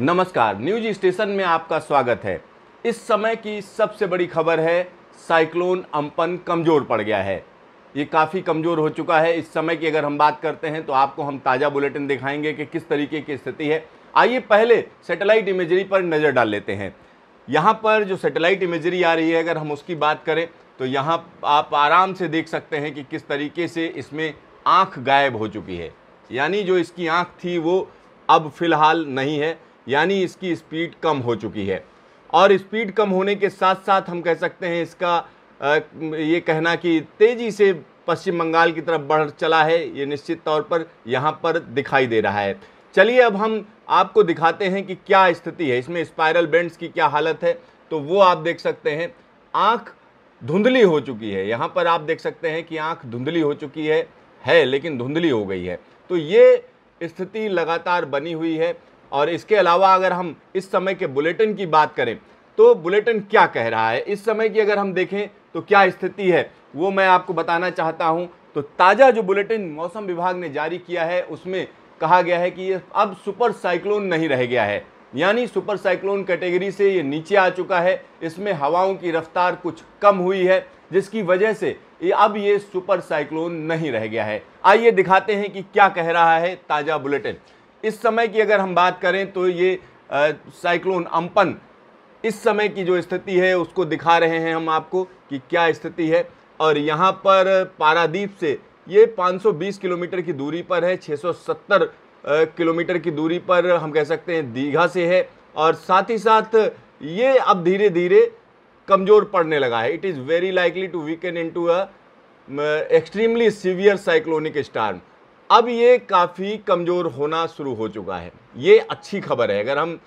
नमस्कार news station में आपका स्वागत है इस समय की सबसे बड़ी खबर है साइक्लोन अम्पन कमज़ोर पड़ गया है ये काफ़ी कमज़ोर हो चुका है इस समय की अगर हम बात करते हैं तो आपको हम ताज़ा बुलेटिन दिखाएंगे कि किस तरीके की स्थिति है आइए पहले सैटेलाइट इमेजरी पर नज़र डाल लेते हैं यहाँ पर जो सैटेलाइट इमेजरी आ रही है अगर हम उसकी बात करें तो यहाँ आप आराम से देख सकते हैं कि किस तरीके से इसमें आँख गायब हो चुकी है यानी जो इसकी आँख थी वो अब फ़िलहाल नहीं है यानी इसकी स्पीड कम हो चुकी है और स्पीड कम होने के साथ साथ हम कह सकते हैं इसका ये कहना कि तेज़ी से पश्चिम बंगाल की तरफ बढ़ चला है ये निश्चित तौर पर यहाँ पर दिखाई दे रहा है चलिए अब हम आपको दिखाते हैं कि क्या स्थिति है इसमें स्पायरल बेंड्स की क्या हालत है तो वो आप देख सकते हैं आँख धुंधली हो चुकी है यहाँ पर आप देख सकते हैं कि आँख धुंधली हो चुकी है है लेकिन धुंधली हो गई है तो ये स्थिति लगातार बनी हुई है और इसके अलावा अगर हम इस समय के बुलेटिन की बात करें तो बुलेटिन क्या कह रहा है इस समय की अगर हम देखें तो क्या स्थिति है वो मैं आपको बताना चाहता हूँ तो ताज़ा जो बुलेटिन मौसम विभाग ने जारी किया है उसमें कहा गया है कि ये अब सुपर साइक्लोन नहीं रह गया है यानी सुपर साइक्लोन कैटेगरी से ये नीचे आ चुका है इसमें हवाओं की रफ्तार कुछ कम हुई है जिसकी वजह से ये अब ये सुपर साइक्लोन नहीं रह गया है आइए दिखाते हैं कि क्या कह रहा है ताज़ा बुलेटिन इस समय की अगर हम बात करें तो ये साइक्लोन अम्पन इस समय की जो स्थिति है उसको दिखा रहे हैं हम आपको कि क्या स्थिति है और यहाँ पर पारादीप से ये 520 किलोमीटर की दूरी पर है 670 किलोमीटर की दूरी पर हम कह सकते हैं दीघा से है और साथ ही साथ ये अब धीरे धीरे कमज़ोर पड़ने लगा है it is very likely to weaken into a extremely severe cyclonic storm अब ये काफ़ी कमज़ोर होना शुरू हो चुका है ये अच्छी खबर है अगर हम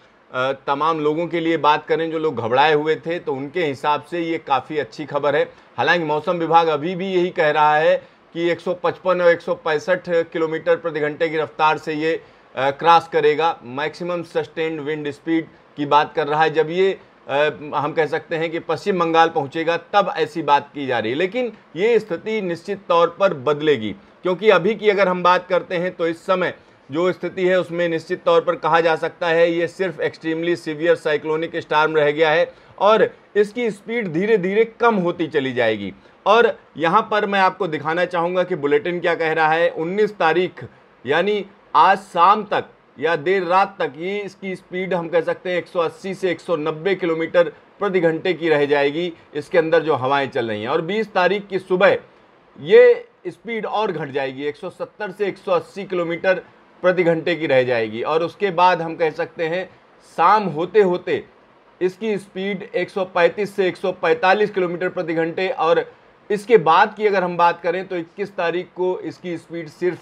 तमाम लोगों के लिए बात करें जो लोग घबराए हुए थे तो उनके हिसाब से ये काफ़ी अच्छी खबर है हालांकि मौसम विभाग अभी भी यही कह रहा है कि 155 और एक किलोमीटर प्रति घंटे की रफ्तार से ये क्रॉस करेगा मैक्सिमम सस्टेन्ड विंड स्पीड की बात कर रहा है जब ये हम कह सकते हैं कि पश्चिम बंगाल पहुंचेगा तब ऐसी बात की जा रही है लेकिन ये स्थिति निश्चित तौर पर बदलेगी क्योंकि अभी की अगर हम बात करते हैं तो इस समय जो स्थिति है उसमें निश्चित तौर पर कहा जा सकता है ये सिर्फ एक्सट्रीमली सीवियर साइक्लोनिक स्टार्म रह गया है और इसकी स्पीड धीरे धीरे कम होती चली जाएगी और यहाँ पर मैं आपको दिखाना चाहूँगा कि बुलेटिन क्या कह रहा है 19 तारीख यानी आज शाम तक या देर रात तक ये इसकी स्पीड हम कह सकते हैं 180 से 190 किलोमीटर प्रति घंटे की रह जाएगी इसके अंदर जो हवाएं चल रही हैं और 20 तारीख की सुबह ये स्पीड और घट जाएगी 170 से 180 किलोमीटर प्रति घंटे की रह जाएगी और उसके बाद हम कह सकते हैं शाम होते होते इसकी स्पीड 135 से 145 किलोमीटर प्रति घंटे और इसके बाद की अगर हम बात करें तो 21 तारीख को इसकी स्पीड सिर्फ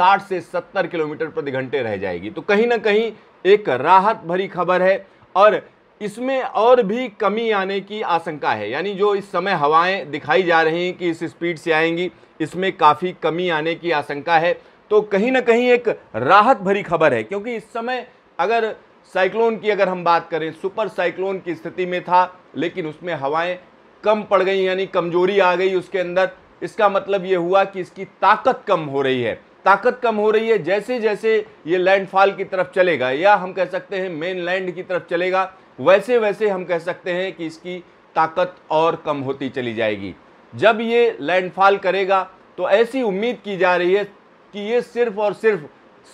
60 से 70 किलोमीटर प्रति घंटे रह जाएगी तो कहीं ना कहीं एक राहत भरी खबर है और इसमें और भी कमी आने की आशंका है यानी जो इस समय हवाएं दिखाई जा रही हैं कि इस स्पीड से आएंगी इसमें काफ़ी कमी आने की आशंका है तो कहीं ना कहीं एक राहत भरी खबर है क्योंकि इस समय अगर साइक्लोन की अगर हम बात करें सुपर साइक्लोन की स्थिति में था लेकिन उसमें हवाएं कम पड़ गई यानी कमजोरी आ गई उसके अंदर इसका मतलब ये हुआ कि इसकी ताकत कम हो रही है ताकत कम हो रही है जैसे जैसे ये लैंडफॉल की तरफ चलेगा या हम कह सकते हैं मेन लैंड की तरफ चलेगा वैसे वैसे हम कह सकते हैं कि इसकी ताकत और कम होती चली जाएगी जब ये लैंडफॉल करेगा तो ऐसी उम्मीद की जा रही है कि ये सिर्फ और सिर्फ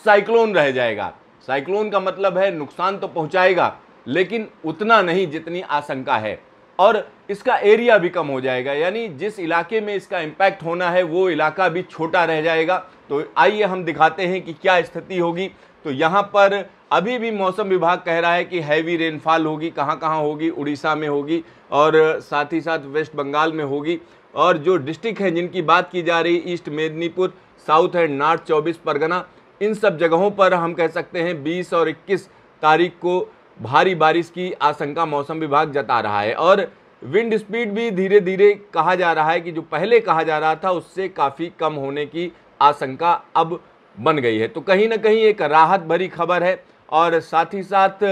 साइक्लोन रह जाएगा साइक्लोन का मतलब है नुकसान तो पहुंचाएगा लेकिन उतना नहीं जितनी आशंका है और इसका एरिया भी कम हो जाएगा यानी जिस इलाके में इसका इम्पैक्ट होना है वो इलाका भी छोटा रह जाएगा तो आइए हम दिखाते हैं कि क्या स्थिति होगी तो यहाँ पर अभी भी मौसम विभाग कह रहा है कि हैवी रेनफॉल होगी कहाँ कहाँ होगी उड़ीसा में होगी और साथ ही साथ वेस्ट बंगाल में होगी और जो डिस्ट्रिक्ट हैं जिनकी बात की जा रही east Medinipur south and north चौबीस परगना इन सब जगहों पर हम कह सकते हैं बीस और इक्कीस तारीख को भारी बारिश की आशंका मौसम विभाग जता रहा है और विंड स्पीड भी धीरे धीरे कहा जा रहा है कि जो पहले कहा जा रहा था उससे काफ़ी कम होने की आशंका अब बन गई है तो कहीं ना कहीं एक राहत भरी खबर है और साथ ही साथ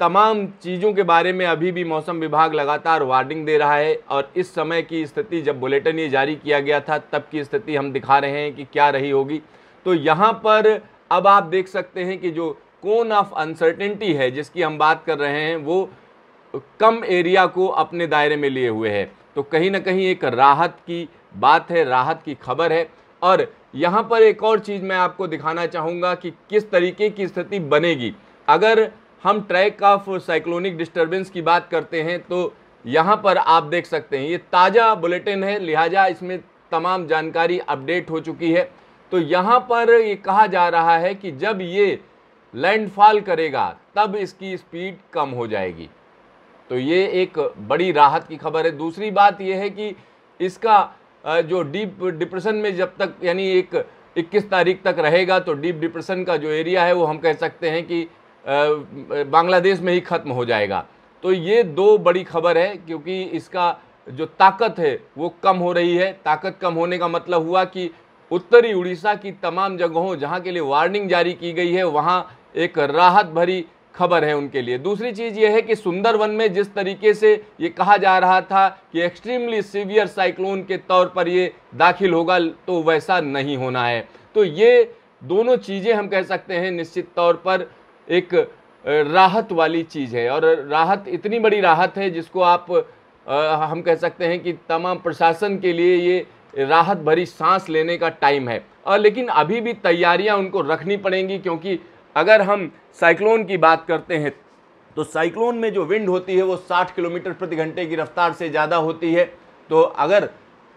तमाम चीज़ों के बारे में अभी भी मौसम विभाग लगातार वार्निंग दे रहा है और इस समय की स्थिति जब बुलेटिन ये जारी किया गया था तब की स्थिति हम दिखा रहे हैं कि क्या रही होगी तो यहाँ पर अब आप देख सकते हैं कि जो कोन ऑफ अनसर्टेनिटी है जिसकी हम बात कर रहे हैं वो कम एरिया को अपने दायरे में लिए हुए है तो कहीं ना कहीं एक राहत की बात है राहत की खबर है और यहाँ पर एक और चीज़ मैं आपको दिखाना चाहूँगा कि किस तरीके की स्थिति बनेगी अगर हम ट्रैक ऑफ साइक्लोनिक डिस्टर्बेंस की बात करते हैं तो यहाँ पर आप देख सकते हैं ये ताज़ा बुलेटिन है लिहाजा इसमें तमाम जानकारी अपडेट हो चुकी है तो यहाँ पर ये कहा जा रहा है कि जब ये लैंडफॉल करेगा तब इसकी स्पीड कम हो जाएगी तो ये एक बड़ी राहत की खबर है दूसरी बात यह है कि इसका जो डीप डिप्रेशन में जब तक यानी एक 21 तारीख तक रहेगा तो डीप डिप्रेशन का जो एरिया है वो हम कह सकते हैं कि बांग्लादेश में ही ख़त्म हो जाएगा तो ये दो बड़ी खबर है क्योंकि इसका जो ताकत है वो कम हो रही है ताकत कम होने का मतलब हुआ कि उत्तरी उड़ीसा की तमाम जगहों जहाँ के लिए वार्निंग जारी की गई है वहाँ एक राहत भरी खबर है उनके लिए दूसरी चीज़ ये है कि सुंदरवन में जिस तरीके से ये कहा जा रहा था कि एक्सट्रीमली सीवियर साइक्लोन के तौर पर ये दाखिल होगा तो वैसा नहीं होना है तो ये दोनों चीज़ें हम कह सकते हैं निश्चित तौर पर एक राहत वाली चीज़ है और राहत इतनी बड़ी राहत है जिसको आप आ, हम कह सकते हैं कि तमाम प्रशासन के लिए ये राहत भरी सांस लेने का टाइम है और लेकिन अभी भी तैयारियां उनको रखनी पड़ेंगी क्योंकि अगर हम साइक्लोन की बात करते हैं तो साइक्लोन में जो विंड होती है वो 60 किलोमीटर प्रति घंटे की रफ्तार से ज़्यादा होती है तो अगर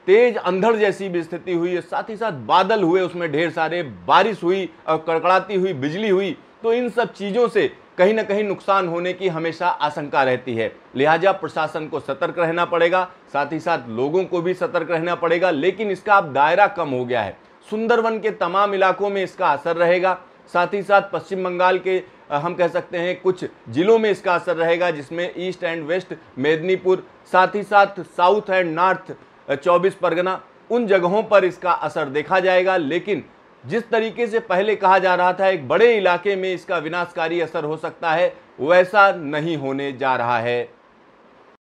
तेज अंधड़ जैसी भी स्थिति हुई है साथ ही साथ बादल हुए उसमें ढेर सारे बारिश हुई और कड़कड़ाती हुई बिजली हुई तो इन सब चीज़ों से कहीं ना कहीं नुकसान होने की हमेशा आशंका रहती है लिहाजा प्रशासन को सतर्क रहना पड़ेगा साथ ही साथ लोगों को भी सतर्क रहना पड़ेगा लेकिन इसका अब दायरा कम हो गया है सुंदरवन के तमाम इलाकों में इसका असर रहेगा साथ ही साथ पश्चिम बंगाल के हम कह सकते हैं कुछ जिलों में इसका असर रहेगा जिसमें ईस्ट एंड वेस्ट मेदिनीपुर साथ ही साथ साउथ एंड नॉर्थ चौबीस परगना उन जगहों पर इसका असर देखा जाएगा लेकिन जिस तरीके से पहले कहा जा रहा था एक बड़े इलाके में इसका विनाशकारी असर हो सकता है वैसा नहीं होने जा रहा है